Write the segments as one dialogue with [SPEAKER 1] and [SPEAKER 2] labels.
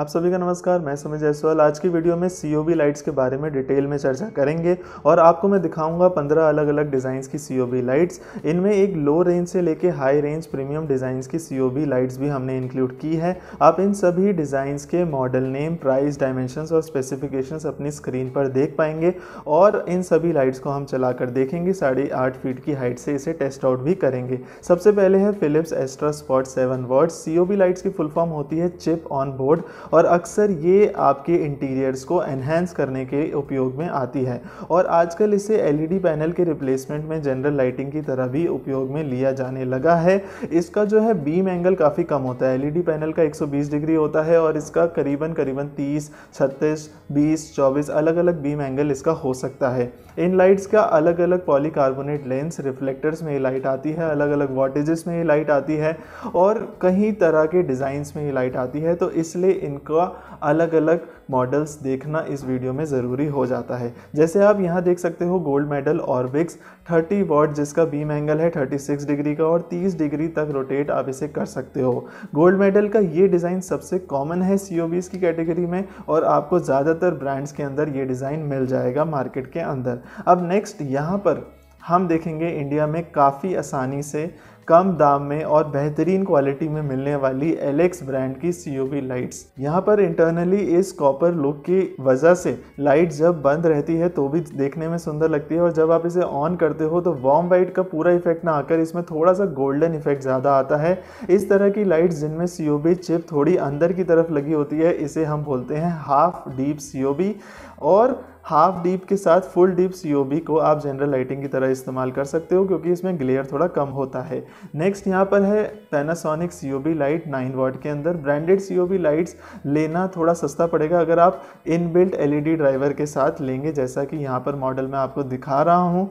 [SPEAKER 1] आप सभी का नमस्कार मैं समय जायसवाल आज की वीडियो में सी लाइट्स के बारे में डिटेल में चर्चा करेंगे और आपको मैं दिखाऊंगा 15 अलग अलग डिज़ाइंस की सी लाइट्स इनमें एक लो रेंज से लेके हाई रेंज प्रीमियम डिज़ाइंस की सी लाइट्स भी हमने इंक्लूड की है आप इन सभी डिज़ाइंस के मॉडल नेम प्राइस डायमेंशंस और स्पेसिफिकेशंस अपनी स्क्रीन पर देख पाएंगे और इन सभी लाइट्स को हम चला कर देखेंगे साढ़े आठ फीट की हाइट से इसे टेस्ट आउट भी करेंगे सबसे पहले है Philips Astra spot seven words C lights की फुल फॉर्म होती है चिप ऑन बोर्ड और अक्सर ये आपके इंटीरियर्स को एनहेंस करने के उपयोग में आती है और आजकल इसे एलईडी पैनल के रिप्लेसमेंट में जनरल लाइटिंग की तरह भी उपयोग में लिया जाने लगा है इसका जो है बीम एंगल काफ़ी कम होता है एलईडी पैनल का 120 डिग्री होता है और इसका करीबन करीबन 30, 36, 20, 24 अलग अलग बीम एंगल इसका हो सकता है इन लाइट्स का अलग अलग पॉलीकार्बोनेट लेंस रिफ्लेक्टर्स में ये लाइट आती है अलग अलग वाटेजेस में ये लाइट आती है और कहीं तरह के डिज़ाइंस में ये लाइट आती है तो इसलिए इनका अलग अलग मॉडल्स देखना इस वीडियो में ज़रूरी हो जाता है जैसे आप यहाँ देख सकते हो गोल्ड मेडल ऑर्बिक्स 30 वॉट जिसका बीम एंगल है 36 डिग्री का और 30 डिग्री तक रोटेट आप इसे कर सकते हो गोल्ड मेडल का ये डिज़ाइन सबसे कॉमन है सी की कैटेगरी में और आपको ज़्यादातर ब्रांड्स के अंदर ये डिज़ाइन मिल जाएगा मार्केट के अंदर अब नेक्स्ट यहाँ पर हम देखेंगे इंडिया में काफ़ी आसानी से कम दाम में और बेहतरीन क्वालिटी में मिलने वाली एलेक्स ब्रांड की सी लाइट्स यहाँ पर इंटरनली इस कॉपर लुक की वजह से लाइट जब बंद रहती है तो भी देखने में सुंदर लगती है और जब आप इसे ऑन करते हो तो वार्म वाइट का पूरा इफेक्ट ना आकर इसमें थोड़ा सा गोल्डन इफेक्ट ज़्यादा आता है इस तरह की लाइट्स जिनमें सी चिप थोड़ी अंदर की तरफ लगी होती है इसे हम बोलते हैं हाफ डीप सी और हाफ डीप के साथ फुल डीप सी को आप जनरल लाइटिंग की तरह इस्तेमाल कर सकते हो क्योंकि इसमें ग्लेयर थोड़ा कम होता है नेक्स्ट यहाँ पर है Panasonic C O B light nine watt के अंदर branded C O B lights लेना थोड़ा सस्ता पड़ेगा अगर आप इनबिल्ट एलईडी ड्राइवर के साथ लेंगे जैसा कि यहाँ पर मॉडल मैं आपको दिखा रहा हूँ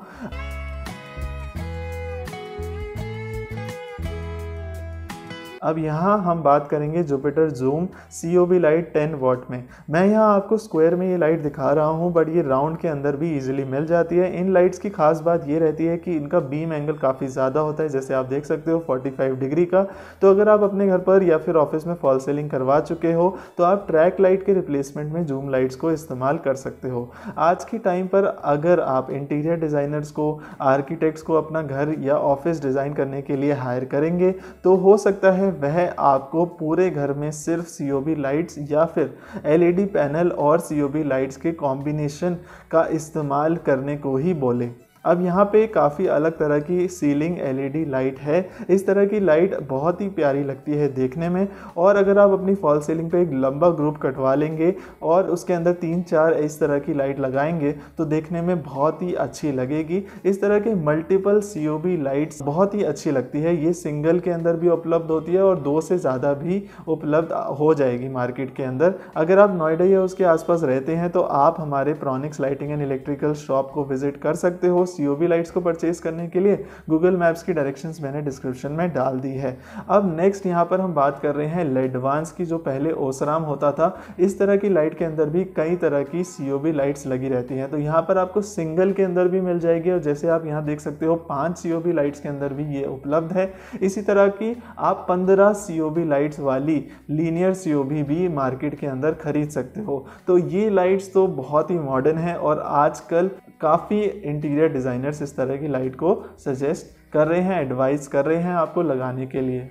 [SPEAKER 1] अब यहाँ हम बात करेंगे Jupiter zoom C O light ten watt में मैं यहाँ आपको स्क्वायर में ये लाइट दिखा रहा हूँ बट ये राउंड के अंदर भी ईजिली मिल जाती है इन लाइट्स की खास बात ये रहती है कि इनका बीम एंगल काफ़ी ज़्यादा होता है जैसे आप देख सकते हो 45 डिग्री का तो अगर आप अपने घर पर या फिर ऑफिस में फॉल सेलिंग करवा चुके हो तो आप ट्रैक लाइट के रिप्लेसमेंट में जूम लाइट्स को इस्तेमाल कर सकते हो आज के टाइम पर अगर आप इंटीरियर डिज़ाइनर्स को आर्किटेक्ट्स को अपना घर या ऑफिस डिज़ाइन करने के लिए हायर करेंगे तो हो सकता है वह आपको पूरे घर में सिर्फ सी लाइट्स या फिर एलईडी पैनल e और सी लाइट्स के कॉम्बिनेशन का इस्तेमाल करने को ही बोले अब यहाँ पे काफ़ी अलग तरह की सीलिंग एलईडी लाइट है इस तरह की लाइट बहुत ही प्यारी लगती है देखने में और अगर आप अपनी फॉल सीलिंग पे एक लंबा ग्रुप कटवा लेंगे और उसके अंदर तीन चार इस तरह की लाइट लगाएंगे तो देखने में बहुत ही अच्छी लगेगी इस तरह के मल्टीपल सी लाइट्स बहुत ही अच्छी लगती है ये सिंगल के अंदर भी उपलब्ध होती है और दो से ज़्यादा भी उपलब्ध हो जाएगी मार्केट के अंदर अगर आप नोएडा या उसके आसपास रहते हैं तो आप हमारे Pronix lighting and electrical shop को विजिट कर सकते हो सी लाइट्स को परचेज करने के लिए गूगल मैप्स की डायरेक्शंस मैंने डिस्क्रिप्शन में डाल दी है अब नेक्स्ट यहाँ पर हम बात कर रहे हैं लेडवांस e की जो पहले ओसराम होता था इस तरह की लाइट के अंदर भी कई तरह की सी लाइट्स लगी रहती हैं तो यहाँ पर आपको सिंगल के अंदर भी मिल जाएगी और जैसे आप यहाँ देख सकते हो पाँच सी लाइट्स के अंदर भी ये उपलब्ध है इसी तरह की आप पंद्रह सी लाइट्स वाली लीनियर सी भी मार्केट के अंदर खरीद सकते हो तो ये लाइट्स तो बहुत ही मॉडर्न है और आजकल काफ़ी इंटीरियर डिज़ाइनर्स इस तरह की लाइट को सजेस्ट कर रहे हैं एडवाइस कर रहे हैं आपको लगाने के लिए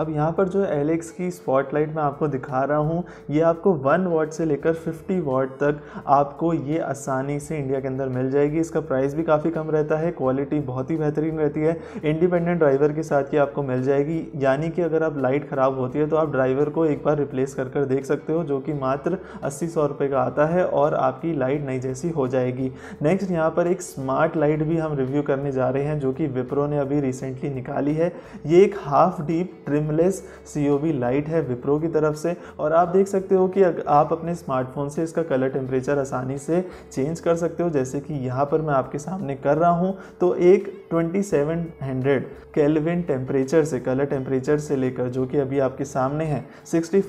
[SPEAKER 1] अब यहाँ पर जो एलेक्स की स्पॉटलाइट मैं आपको दिखा रहा हूँ ये आपको वन वाट से लेकर फिफ्टी वाट तक आपको ये आसानी से इंडिया के अंदर मिल जाएगी इसका प्राइस भी काफ़ी कम रहता है क्वालिटी बहुत ही बेहतरीन रहती है इंडिपेंडेंट ड्राइवर के साथ ये आपको मिल जाएगी यानी कि अगर आप लाइट ख़राब होती है तो आप ड्राइवर को एक बार रिप्लेस कर कर देख सकते हो जो कि मात्र अस्सी सौ रुपये का आता है और आपकी लाइट नई जैसी हो जाएगी नेक्स्ट यहाँ पर एक स्मार्ट लाइट भी हम रिव्यू करने जा रहे हैं जो कि विप्रो ने अभी रिसेंटली निकाली है ये एक half deep trim stemless C O V light है विप्रो की तरफ से और आप देख सकते हो कि आप अपने स्मार्टफोन से इसका कलर टेम्परेचर आसानी से चेंज कर सकते हो जैसे कि यहाँ पर मैं आपके सामने कर रहा हूँ तो एक 2700 कैलविन टेम्परेचर से कलर टेम्परेचर से लेकर जो कि अभी आपके सामने है 6500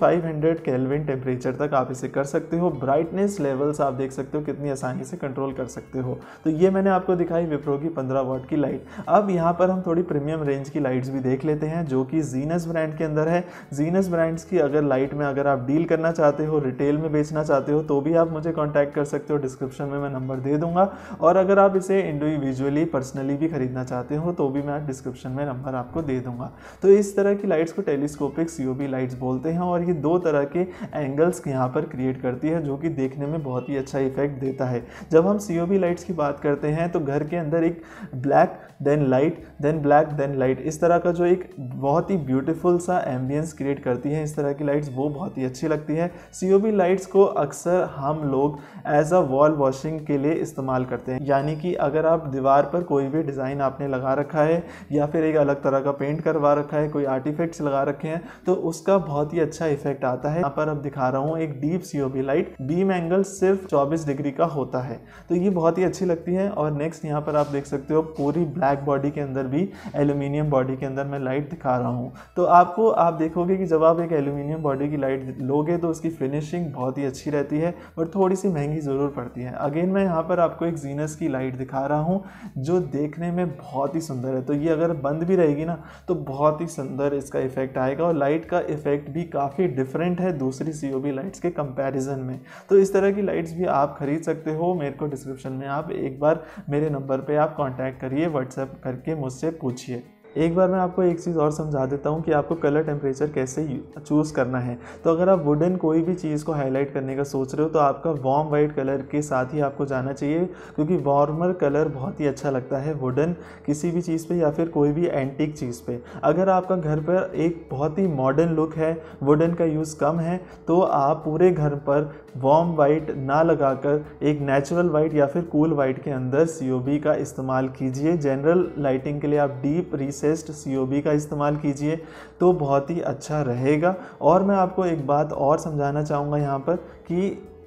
[SPEAKER 1] कैलविन टेम्परेचर तक आप इसे कर सकते हो ब्राइटनेस लेवल्स आप देख सकते हो कितनी आसानी से कंट्रोल कर सकते हो तो ये मैंने आपको दिखाई विप्रो की पंद्रह वाट की लाइट अब यहाँ पर हम थोड़ी प्रीमियम रेंज की लाइट्स भी देख लेते हैं जो कि जीनस जीनस ब्रांड के अंदर है जीनस ब्रांड्स की अगर लाइट में अगर आप डील करना चाहते हो रिटेल में बेचना चाहते हो तो भी आप मुझे कॉन्टैक्ट कर सकते हो डिस्क्रिप्शन में मैं नंबर दे दूंगा और अगर आप इसे इंडिविजुअली पर्सनली भी खरीदना चाहते हो तो भी मैं डिस्क्रिप्शन में नंबर आपको दे दूंगा तो इस तरह की लाइट्स को टेलीस्कोपिक सी लाइट्स बोलते हैं और ये दो तरह के एंगल्स यहाँ पर क्रिएट करती है जो कि देखने में बहुत ही अच्छा इफेक्ट देता है जब हम सी लाइट्स की बात करते हैं तो घर के अंदर एक black then light then black then light इस तरह का जो एक बहुत ही ब्यूटिफुल ब्यूटीफुल सा एम्बियंस क्रिएट करती हैं इस तरह की लाइट्स वो बहुत ही अच्छी लगती हैं सी लाइट्स को अक्सर हम लोग एज अ वॉल वॉशिंग के लिए इस्तेमाल करते हैं यानी कि अगर आप दीवार पर कोई भी डिज़ाइन आपने लगा रखा है या फिर एक अलग तरह का पेंट करवा रखा है कोई आर्टिफेक्ट्स लगा रखे हैं तो उसका बहुत ही अच्छा इफेक्ट आता है यहाँ पर अब दिखा रहा हूँ एक deep C light beam angle सिर्फ चौबीस डिग्री का होता है तो ये बहुत ही अच्छी लगती है और नेक्स्ट यहाँ पर आप देख सकते हो पूरी ब्लैक बॉडी के अंदर भी एल्यूमिनियम बॉडी के अंदर मैं लाइट दिखा रहा हूँ तो तो आपको आप देखोगे कि जब आप एक एल्यूमिनियम बॉडी की लाइट लोगे तो उसकी फिनिशिंग बहुत ही अच्छी रहती है और थोड़ी सी महंगी ज़रूर पड़ती है अगेन मैं यहाँ पर आपको एक जीनस की लाइट दिखा रहा हूँ जो देखने में बहुत ही सुंदर है तो ये अगर बंद भी रहेगी ना तो बहुत ही सुंदर इसका इफेक्ट आएगा और लाइट का इफेक्ट भी काफ़ी डिफरेंट है दूसरी सी लाइट्स के कंपेरिजन में तो इस तरह की लाइट्स भी आप खरीद सकते हो मेरे को डिस्क्रिप्शन में आप एक बार मेरे नंबर पर आप कॉन्टैक्ट करिए व्हाट्सएप करके मुझसे पूछिए एक बार मैं आपको एक चीज़ और समझा देता हूँ कि आपको कलर टेम्परेचर कैसे चूज़ करना है तो अगर आप वुडन कोई भी चीज़ को हाईलाइट करने का सोच रहे हो तो आपका वार्म वाइट कलर के साथ ही आपको जाना चाहिए क्योंकि वार्मर कलर बहुत ही अच्छा लगता है वुडन किसी भी चीज़ पे या फिर कोई भी एंटिक चीज़ पे अगर आपका घर पर एक बहुत ही मॉडर्न लुक है वुडन का यूज़ कम है तो आप पूरे घर पर वार्म वाइट ना लगाकर एक नेचुरल वाइट या फिर कूल वाइट के अंदर सी का इस्तेमाल कीजिए जनरल लाइटिंग के लिए आप डीप रिस सेस्ट सी का इस्तेमाल कीजिए तो बहुत ही अच्छा रहेगा और मैं आपको एक बात और समझाना चाहूँगा यहाँ पर कि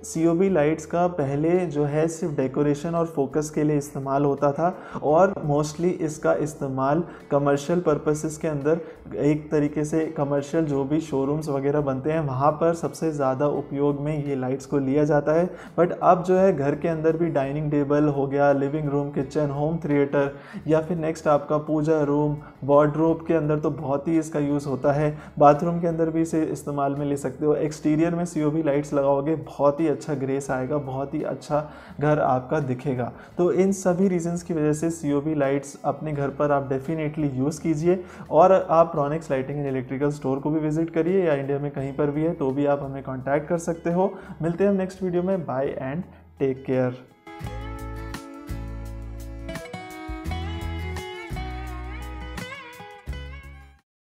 [SPEAKER 1] सी ओ बी लाइट्स का पहले जो है सिर्फ डेकोरेशन और फोकस के लिए इस्तेमाल होता था और मोस्टली इसका इस्तेमाल कमर्शियल पर्पसेस के अंदर एक तरीके से कमर्शियल जो भी शोरूम्स वगैरह बनते हैं वहाँ पर सबसे ज़्यादा उपयोग में ये लाइट्स को लिया जाता है बट अब जो है घर के अंदर भी डाइनिंग टेबल हो गया living room kitchen home theatre या फिर नेक्स्ट आपका पूजा रूम वार्डरोब के अंदर तो बहुत ही इसका यूज़ होता है बाथरूम के अंदर भी इसे इस्तेमाल में ले सकते हो एक्सटीरियर में सी ओ बी लाइट्स लगाओगे बहुत ही अच्छा ग्रेस आएगा बहुत ही अच्छा घर आपका दिखेगा तो इन सभी रीजंस की वजह से सी लाइट्स अपने घर पर आप डेफिनेटली यूज़ कीजिए और आप Ronix lighting and electrical store को भी विजिट करिए या इंडिया में कहीं पर भी है तो भी आप हमें कॉन्टैक्ट कर सकते हो मिलते हैं नेक्स्ट वीडियो में बाय एंड टेक केयर